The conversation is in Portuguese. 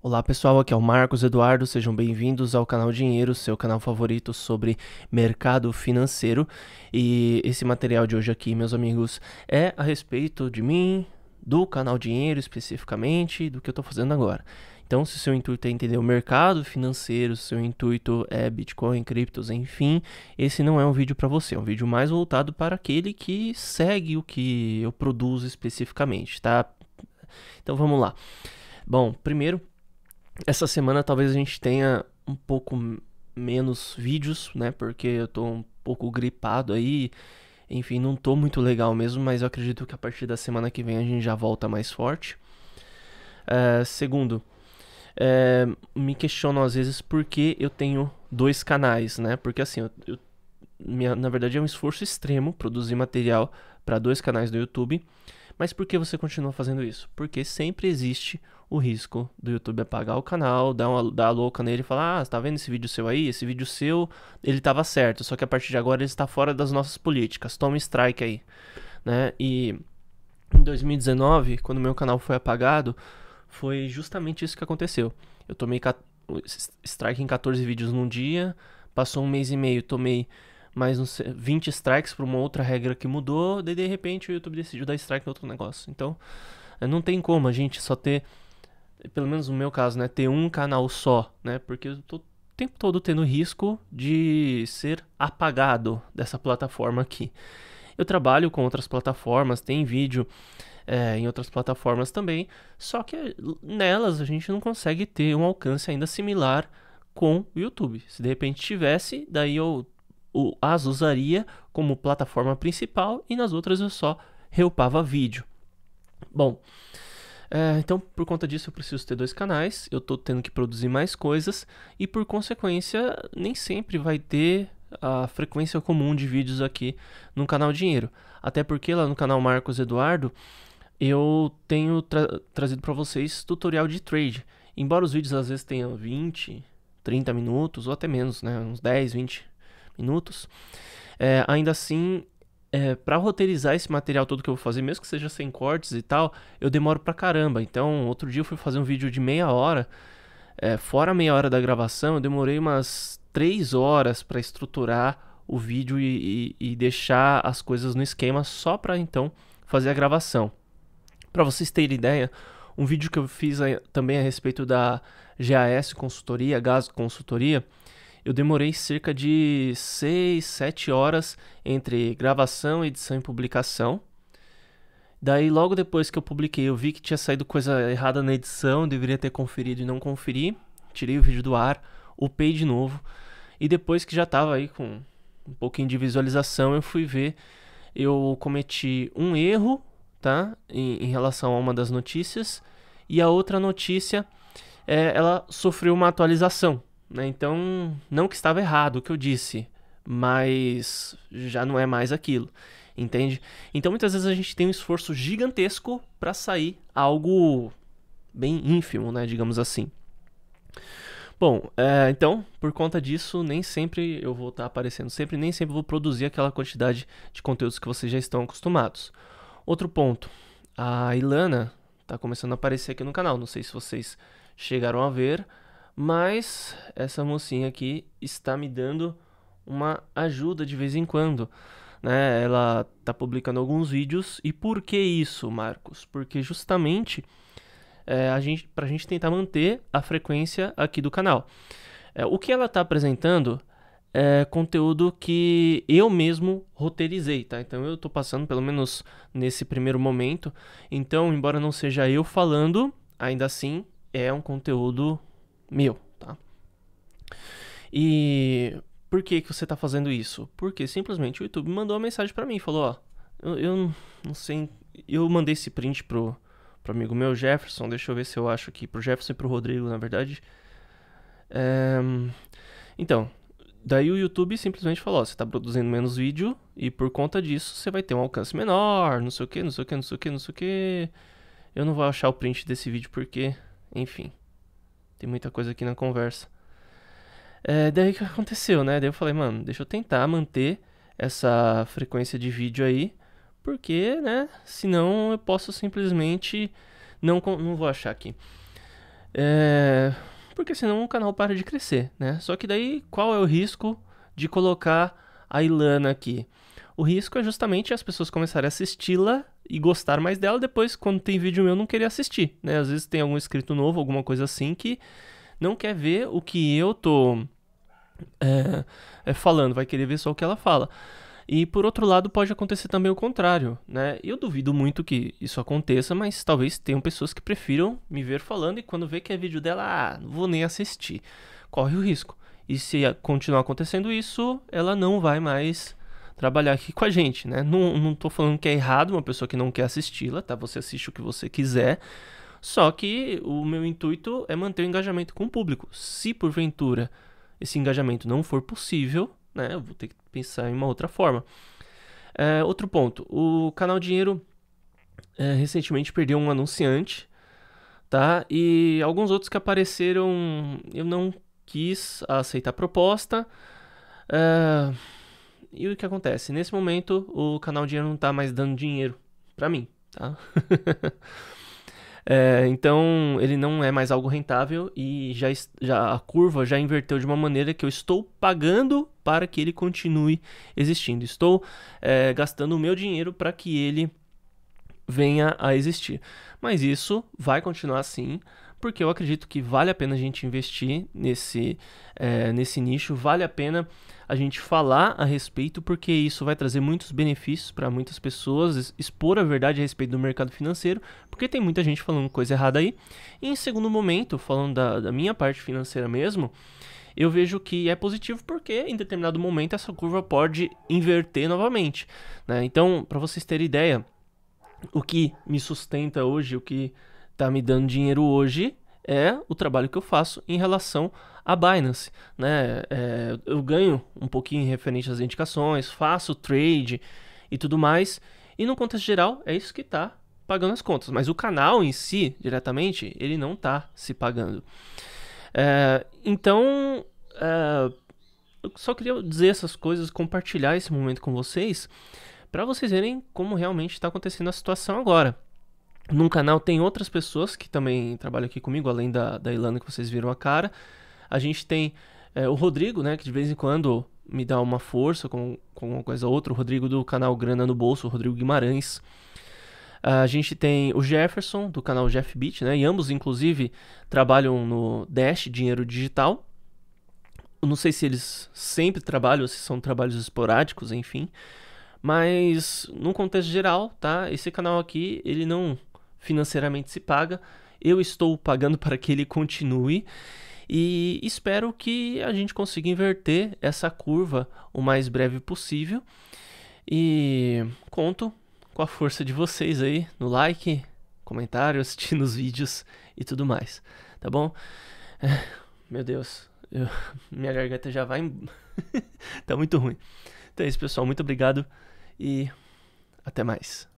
Olá pessoal, aqui é o Marcos Eduardo, sejam bem-vindos ao canal Dinheiro, seu canal favorito sobre mercado financeiro. E esse material de hoje aqui, meus amigos, é a respeito de mim, do canal Dinheiro especificamente, do que eu estou fazendo agora. Então, se seu intuito é entender o mercado financeiro, se seu intuito é Bitcoin, criptos, enfim, esse não é um vídeo para você, é um vídeo mais voltado para aquele que segue o que eu produzo especificamente, tá? Então vamos lá. Bom, primeiro essa semana talvez a gente tenha um pouco menos vídeos, né? Porque eu tô um pouco gripado aí. Enfim, não tô muito legal mesmo, mas eu acredito que a partir da semana que vem a gente já volta mais forte. Eh, segundo, eh, me questiono às vezes por que eu tenho dois canais, né? Porque assim, eu, eu, minha, na verdade é um esforço extremo produzir material para dois canais do YouTube. Mas por que você continua fazendo isso? Porque sempre existe o risco do YouTube apagar o canal, dar uma dar louca nele e falar: Ah, tá vendo esse vídeo seu aí? Esse vídeo seu, ele tava certo, só que a partir de agora ele está fora das nossas políticas. Toma strike aí. Né? E em 2019, quando meu canal foi apagado, foi justamente isso que aconteceu. Eu tomei strike em 14 vídeos num dia, passou um mês e meio, tomei mais uns 20 strikes para uma outra regra que mudou, daí de repente o YouTube decidiu dar strike em outro negócio. Então, eh, não tem como a gente só ter, pelo menos no meu caso, né, ter um canal só, né? Porque eu tô o tempo todo tendo risco de ser apagado dessa plataforma aqui. Eu trabalho com outras plataformas, tem vídeo é, em outras plataformas também, só que eh, nelas a gente não consegue ter um alcance ainda similar com o YouTube. Se de repente tivesse, daí eu o as usaria como plataforma principal e nas outras eu só reupava vídeo. Bom, é, então por conta disso eu preciso ter dois canais, eu estou tendo que produzir mais coisas e por consequência nem sempre vai ter a frequência comum de vídeos aqui no canal Dinheiro. Até porque lá no canal Marcos Eduardo eu tenho tra trazido para vocês tutorial de trade. Embora os vídeos às vezes tenham 20, 30 minutos ou até menos, né? Uns 10, 20 minutos. É, ainda assim, é, para roteirizar esse material todo que eu vou fazer, mesmo que seja sem cortes e tal, eu demoro pra caramba. Então, outro dia eu fui fazer um vídeo de meia hora. É, fora a meia hora da gravação, eu demorei umas três horas para estruturar o vídeo e, e, e, deixar as coisas no esquema só para então fazer a gravação. Para vocês terem ideia, um vídeo que eu fiz também a respeito da GAS Consultoria, Gas Consultoria, eu demorei cerca de 6, 7 horas entre gravação, edição e publicação. Daí, logo depois que eu publiquei, eu vi que tinha saído coisa errada na edição, deveria ter conferido e não conferi. Tirei o vídeo do ar, upei de novo. E depois que já estava aí com um pouquinho de visualização, eu fui ver. Eu cometi um erro, tá? Em, em relação a uma das notícias. E a outra notícia, é, ela sofreu uma atualização. Né? Então, não que estava errado o que eu disse, mas já não é mais aquilo, entende? Então, muitas vezes a gente tem um esforço gigantesco para sair algo bem ínfimo, né? Digamos assim. Bom, é, então, por conta disso, nem sempre eu vou estar tá aparecendo sempre, nem sempre vou produzir aquela quantidade de conteúdos que vocês já estão acostumados. Outro ponto, a Ilana está começando a aparecer aqui no canal, não sei se vocês chegaram a ver, mas essa mocinha aqui está me dando uma ajuda de vez em quando. Né? Ela está publicando alguns vídeos. E por que isso, Marcos? Porque justamente é, a gente, a gente tentar manter a frequência aqui do canal. É, o que ela está apresentando é conteúdo que eu mesmo roteirizei, tá? Então eu estou passando, pelo menos nesse primeiro momento. Então, embora não seja eu falando, ainda assim é um conteúdo meu, tá? E por que que você tá fazendo isso? Porque simplesmente o YouTube mandou uma mensagem para mim, falou, ó, eu, eu, não sei, eu mandei esse print pro, pro amigo meu, Jefferson, deixa eu ver se eu acho aqui, pro Jefferson e pro Rodrigo, na verdade. É... Então, daí o YouTube simplesmente falou, ó, você tá produzindo menos vídeo e por conta disso você vai ter um alcance menor, não sei o que, não sei o que, não sei o que, não sei o que. Eu não vou achar o print desse vídeo porque, enfim... Tem muita coisa aqui na conversa. É, daí que aconteceu, né? Daí eu falei, mano, deixa eu tentar manter essa frequência de vídeo aí, porque, né? Senão eu posso simplesmente. Não, não vou achar aqui. É, porque senão o canal para de crescer, né? Só que daí qual é o risco de colocar a Ilana aqui? O risco é justamente as pessoas começarem a assisti-la e gostar mais dela, depois, quando tem vídeo meu, não querer assistir, né? Às vezes tem algum escrito novo, alguma coisa assim, que não quer ver o que eu tô é, é, falando, vai querer ver só o que ela fala. E por outro lado, pode acontecer também o contrário, né? Eu duvido muito que isso aconteça, mas talvez tenham pessoas que prefiram me ver falando e quando vê que é vídeo dela, ah, não vou nem assistir. Corre o risco. E se continuar acontecendo isso, ela não vai mais trabalhar aqui com a gente, né? Não, não tô falando que é errado uma pessoa que não quer assisti-la, tá? Você assiste o que você quiser. Só que o meu intuito é manter o engajamento com o público. Se porventura esse engajamento não for possível, né? Eu vou ter que pensar em uma outra forma. É, outro ponto, o canal Dinheiro é, recentemente perdeu um anunciante, tá? E alguns outros que apareceram, eu não quis aceitar a proposta. É, e o que acontece? Nesse momento, o canal Dinheiro não tá mais dando dinheiro para mim, tá? é, então, ele não é mais algo rentável e já, já a curva já inverteu de uma maneira que eu estou pagando para que ele continue existindo. Estou é, gastando o meu dinheiro para que ele venha a existir. Mas isso vai continuar assim porque eu acredito que vale a pena a gente investir nesse, é, nesse nicho, vale a pena a gente falar a respeito, porque isso vai trazer muitos benefícios para muitas pessoas, expor a verdade a respeito do mercado financeiro, porque tem muita gente falando coisa errada aí. E em segundo momento, falando da, da minha parte financeira mesmo, eu vejo que é positivo porque em determinado momento essa curva pode inverter novamente. Né? Então, para vocês terem ideia, o que me sustenta hoje, o que está me dando dinheiro hoje é o trabalho que eu faço em relação à Binance. Né? É, eu ganho um pouquinho referente às indicações, faço trade e tudo mais. E no contexto geral, é isso que está pagando as contas. Mas o canal em si, diretamente, ele não está se pagando. É, então, é, eu só queria dizer essas coisas, compartilhar esse momento com vocês, para vocês verem como realmente está acontecendo a situação agora num canal tem outras pessoas que também trabalham aqui comigo, além da, da Ilana que vocês viram a cara. A gente tem é, o Rodrigo, né, que de vez em quando me dá uma força com, com uma coisa ou outra. O Rodrigo do canal Grana no Bolso, o Rodrigo Guimarães. A gente tem o Jefferson, do canal Jeff Beat, né? E ambos, inclusive, trabalham no Dash, Dinheiro Digital. não sei se eles sempre trabalham, se são trabalhos esporádicos, enfim. Mas, num contexto geral, tá? Esse canal aqui, ele não financeiramente se paga, eu estou pagando para que ele continue e espero que a gente consiga inverter essa curva o mais breve possível. E conto com a força de vocês aí no like, comentário, assistindo os vídeos e tudo mais, tá bom? É, meu Deus, eu, minha garganta já vai. Em... tá muito ruim. Então é isso, pessoal. Muito obrigado e até mais.